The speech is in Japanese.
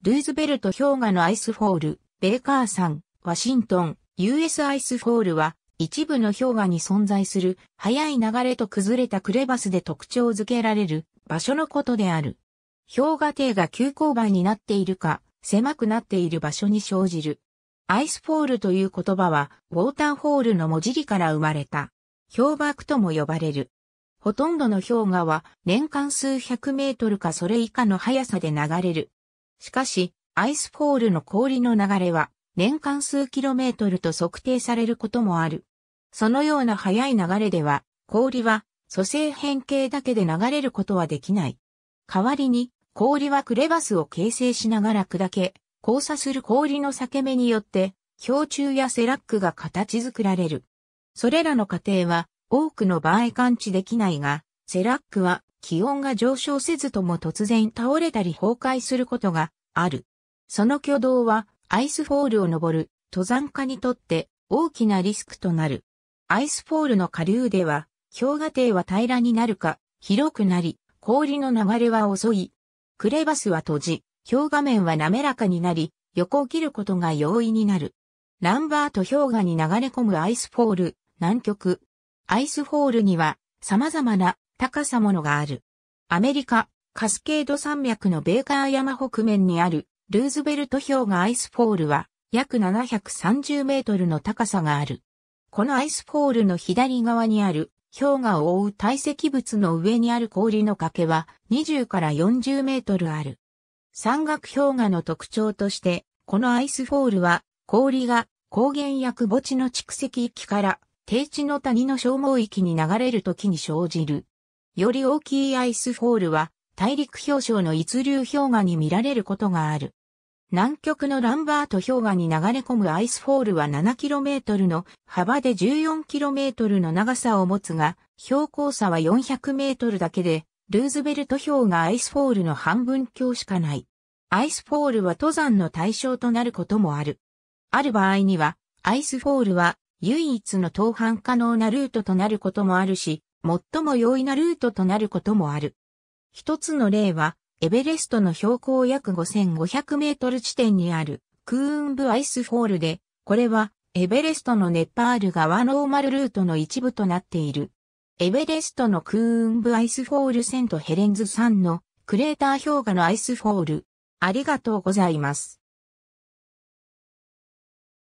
ルーズベルト氷河のアイスフォール、ベーカー山、ワシントン、US アイスフォールは、一部の氷河に存在する、速い流れと崩れたクレバスで特徴づけられる場所のことである。氷河底が急勾配になっているか、狭くなっている場所に生じる。アイスフォールという言葉は、ウォーターホールの文字理から生まれた。氷瀑とも呼ばれる。ほとんどの氷河は年間数百メートルかそれ以下の速さで流れるしかし、アイスフォールの氷の流れは、年間数キロメートルと測定されることもある。そのような速い流れでは、氷は、組成変形だけで流れることはできない。代わりに、氷はクレバスを形成しながら砕け、交差する氷の裂け目によって、氷柱やセラックが形作られる。それらの過程は、多くの場合感知できないが、セラックは気温が上昇せずとも突然倒れたり崩壊することがある。その挙動はアイスフォールを登る登山家にとって大きなリスクとなる。アイスフォールの下流では氷河底は平らになるか広くなり氷の流れは遅い。クレバスは閉じ、氷河面は滑らかになり横を切ることが容易になる。ランバート氷河に流れ込むアイスフォール、南極。アイスフォールには様々な高さものがある。アメリカ、カスケード山脈のベーカー山北面にあるルーズベルト氷河アイスフォールは約730メートルの高さがある。このアイスフォールの左側にある氷河を覆う堆積物の上にある氷の崖は20から40メートルある。山岳氷河の特徴として、このアイスフォールは氷が高原や墓地の蓄積域から低地の谷の消耗域に流れる時に生じる。より大きいアイスフォールは大陸氷床の一流氷河に見られることがある。南極のランバート氷河に流れ込むアイスフォールは 7km の幅で 14km の長さを持つが、標高差は 400m だけで、ルーズベルト氷河アイスフォールの半分強しかない。アイスフォールは登山の対象となることもある。ある場合には、アイスフォールは唯一の登攀可能なルートとなることもあるし、最も容易なルートとなることもある。一つの例は、エベレストの標高約5500メートル地点にあるクーンブアイスフォールで、これはエベレストのネパール側ノーマルルートの一部となっている。エベレストのクーンブアイスフォールセントヘレンズ山のクレーター氷河のアイスフォール。ありがとうございます。